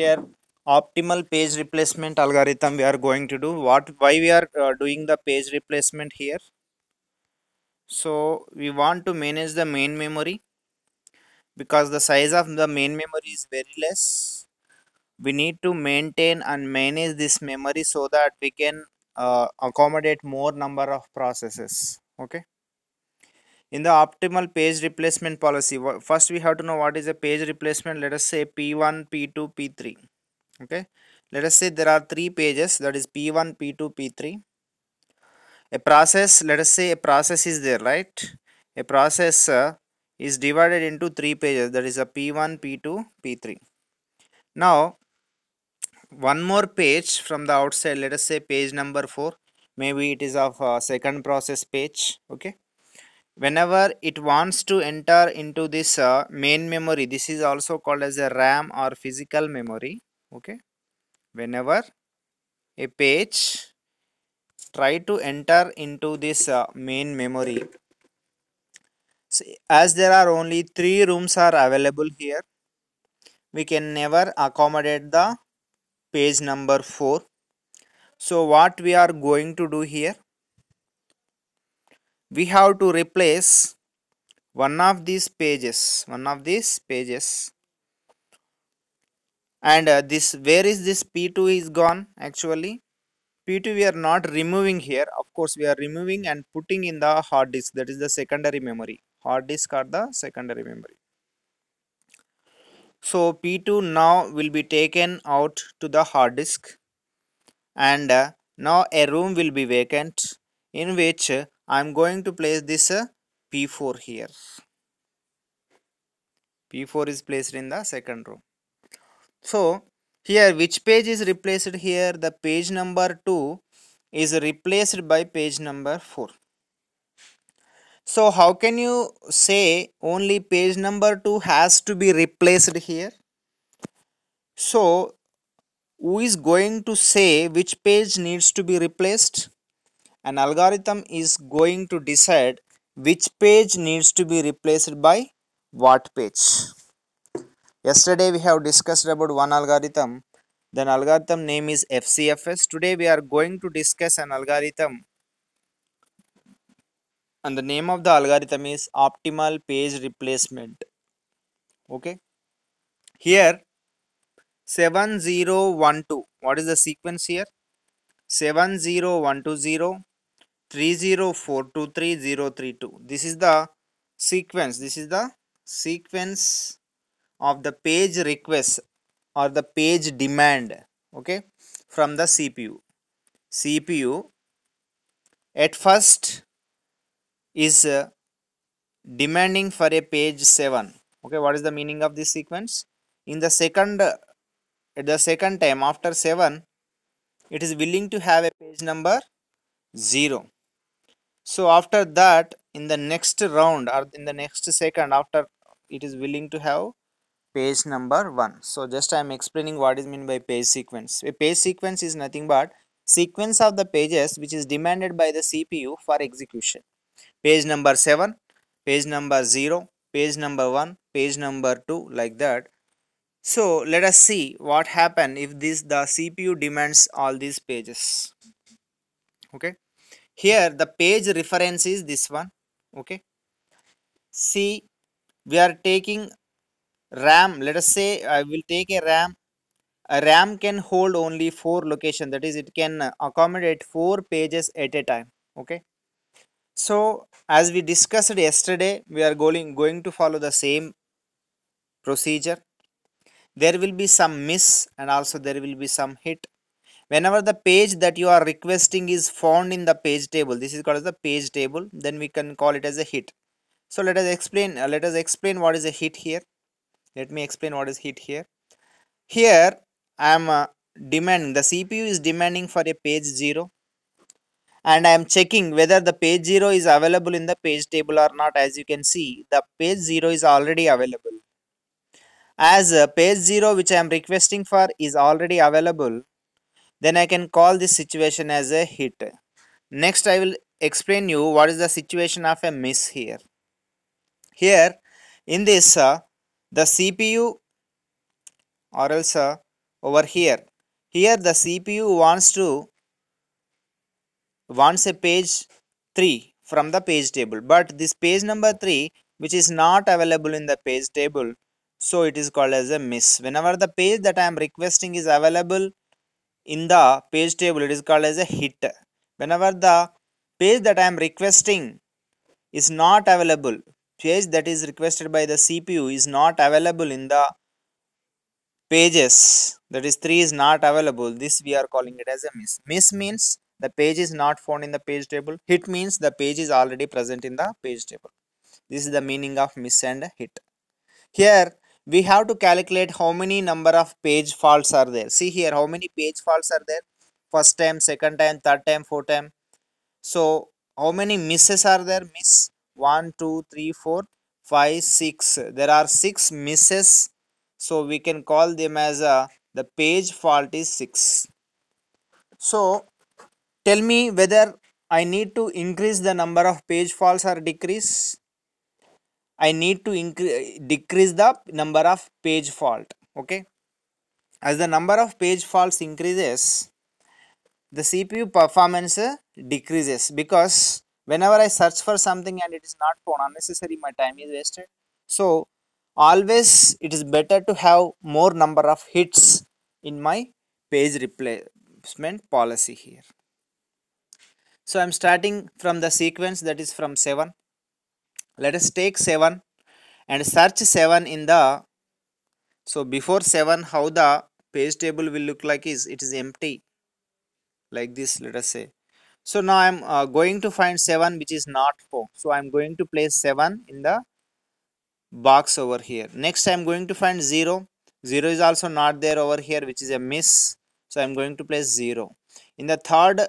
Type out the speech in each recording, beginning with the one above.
here optimal page replacement algorithm we are going to do what why we are uh, doing the page replacement here so we want to manage the main memory because the size of the main memory is very less we need to maintain and manage this memory so that we can uh, accommodate more number of processes okay in the optimal page replacement policy first we have to know what is a page replacement let us say p1 p2 p3 okay let us say there are three pages that is p1 p2 p3 a process let us say a process is there right a process uh, is divided into three pages that is a p1 p2 p3 now one more page from the outside let us say page number 4 maybe it is of a uh, second process page okay whenever it wants to enter into this uh, main memory this is also called as a ram or physical memory okay whenever a page try to enter into this uh, main memory as there are only three rooms are available here we can never accommodate the page number 4 so what we are going to do here we have to replace one of these pages one of these pages and uh, this where is this p2 is gone actually p2 we are not removing here of course we are removing and putting in the hard disk that is the secondary memory hard disk or the secondary memory so p2 now will be taken out to the hard disk and uh, now a room will be vacant in which uh, I am going to place this uh, P4 here. P4 is placed in the second row. So here which page is replaced here? The page number 2 is replaced by page number 4. So how can you say only page number 2 has to be replaced here? So who is going to say which page needs to be replaced? an algorithm is going to decide which page needs to be replaced by what page yesterday we have discussed about one algorithm then algorithm name is fcfs today we are going to discuss an algorithm and the name of the algorithm is optimal page replacement okay here 7012 what is the sequence here 70120 3042332 this is the sequence this is the sequence of the page request or the page demand okay from the cpu cpu at first is uh, demanding for a page 7 okay what is the meaning of this sequence in the second at the second time after 7 it is willing to have a page number 0 so after that in the next round or in the next second after it is willing to have page number one so just i am explaining what is meant by page sequence a page sequence is nothing but sequence of the pages which is demanded by the cpu for execution page number 7 page number 0 page number 1 page number 2 like that so let us see what happen if this the cpu demands all these pages okay here the page reference is this one okay see we are taking ram let us say i will take a ram a ram can hold only four location that is it can accommodate four pages at a time okay so as we discussed yesterday we are going going to follow the same procedure there will be some miss and also there will be some hit whenever the page that you are requesting is found in the page table this is called as the page table then we can call it as a hit so let us explain uh, let us explain what is a hit here let me explain what is hit here here i am uh, demanding the cpu is demanding for a page 0 and i am checking whether the page 0 is available in the page table or not as you can see the page 0 is already available as uh, page 0 which i am requesting for is already available then I can call this situation as a hit. Next I will explain you what is the situation of a miss here. Here in this uh, the CPU or else uh, over here here the CPU wants to wants a page 3 from the page table but this page number 3 which is not available in the page table so it is called as a miss whenever the page that I am requesting is available in the page table it is called as a hit whenever the page that I am requesting is not available page that is requested by the CPU is not available in the pages that is 3 is not available this we are calling it as a miss miss means the page is not found in the page table hit means the page is already present in the page table this is the meaning of miss and hit here we have to calculate how many number of page faults are there see here how many page faults are there first time second time third time fourth time so how many misses are there miss one, two, three, four, five, six. there are 6 misses so we can call them as a uh, the page fault is 6 so tell me whether i need to increase the number of page faults or decrease I need to increase decrease the number of page fault okay as the number of page faults increases the CPU performance decreases because whenever I search for something and it is not found unnecessary my time is wasted so always it is better to have more number of hits in my page replacement policy here so I'm starting from the sequence that is from 7 let us take 7 and search 7 in the so before 7 how the page table will look like is it is empty like this let us say so now i'm uh, going to find 7 which is not 4 so i'm going to place 7 in the box over here next i'm going to find 0 0 is also not there over here which is a miss so i'm going to place 0 in the third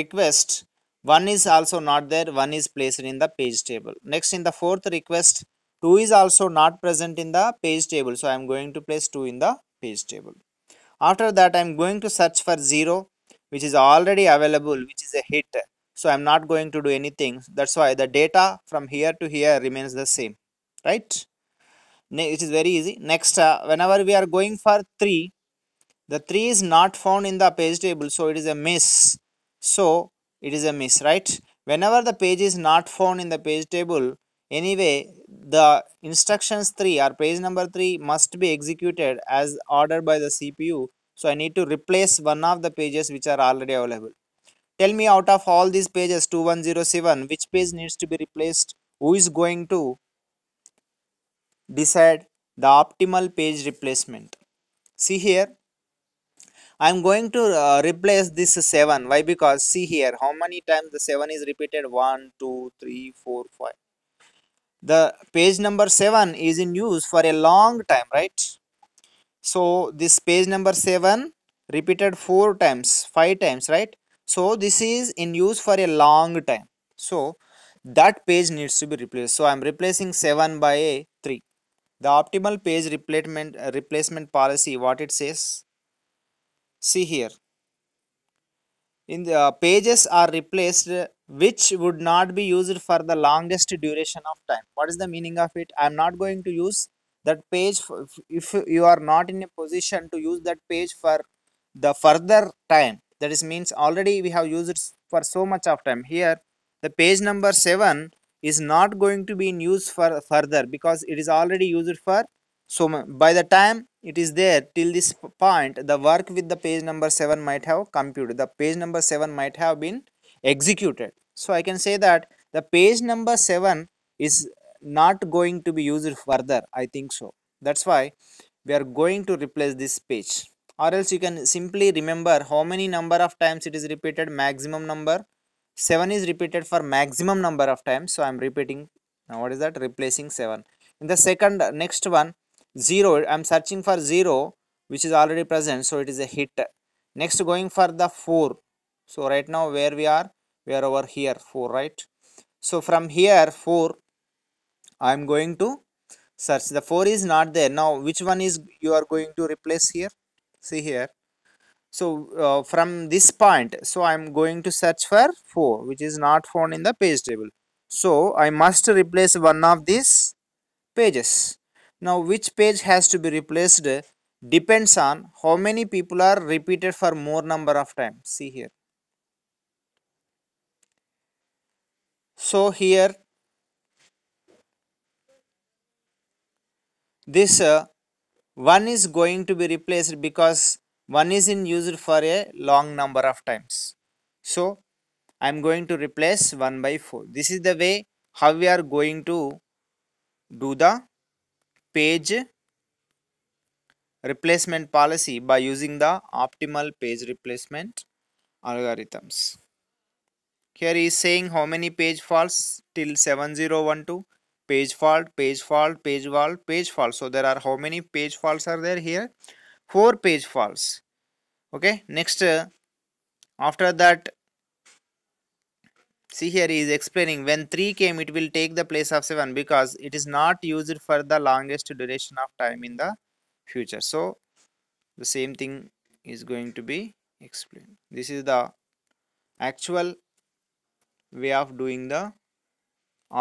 request 1 is also not there 1 is placed in the page table next in the fourth request 2 is also not present in the page table so i am going to place 2 in the page table after that i am going to search for 0 which is already available which is a hit so i'm not going to do anything that's why the data from here to here remains the same right it is very easy next uh, whenever we are going for 3 the 3 is not found in the page table so it is a miss so it is a miss right whenever the page is not found in the page table anyway the instructions 3 or page number 3 must be executed as ordered by the cpu so i need to replace one of the pages which are already available tell me out of all these pages 2107 which page needs to be replaced who is going to decide the optimal page replacement see here I'm going to uh, replace this 7. Why? Because see here, how many times the 7 is repeated? 1, 2, 3, 4, 5. The page number 7 is in use for a long time, right? So this page number 7 repeated 4 times, 5 times, right? So this is in use for a long time. So that page needs to be replaced. So I'm replacing 7 by 3. The optimal page replacement, uh, replacement policy, what it says? see here in the uh, pages are replaced which would not be used for the longest duration of time what is the meaning of it i am not going to use that page if you are not in a position to use that page for the further time that is means already we have used it for so much of time here the page number 7 is not going to be in use for further because it is already used for so by the time it is there till this point, the work with the page number 7 might have computed. The page number 7 might have been executed. So I can say that the page number 7 is not going to be used further. I think so. That's why we are going to replace this page. Or else you can simply remember how many number of times it is repeated maximum number. 7 is repeated for maximum number of times. So I am repeating now what is that replacing 7. In the second next one 0 i'm searching for 0 which is already present so it is a hit next going for the 4 so right now where we are we are over here 4 right so from here 4 i am going to search the 4 is not there now which one is you are going to replace here see here so uh, from this point so i am going to search for 4 which is not found in the page table so i must replace one of these pages now which page has to be replaced depends on how many people are repeated for more number of times. See here. So here this uh, one is going to be replaced because one is in used for a long number of times. So I am going to replace 1 by 4. This is the way how we are going to do the page replacement policy by using the optimal page replacement algorithms. Here he is saying how many page faults till 7012 page fault, page fault, page fault, page fault. So there are how many page faults are there here? Four page faults. Okay. Next, uh, after that see here he is explaining when 3 came it will take the place of 7 because it is not used for the longest duration of time in the future so the same thing is going to be explained this is the actual way of doing the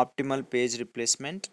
optimal page replacement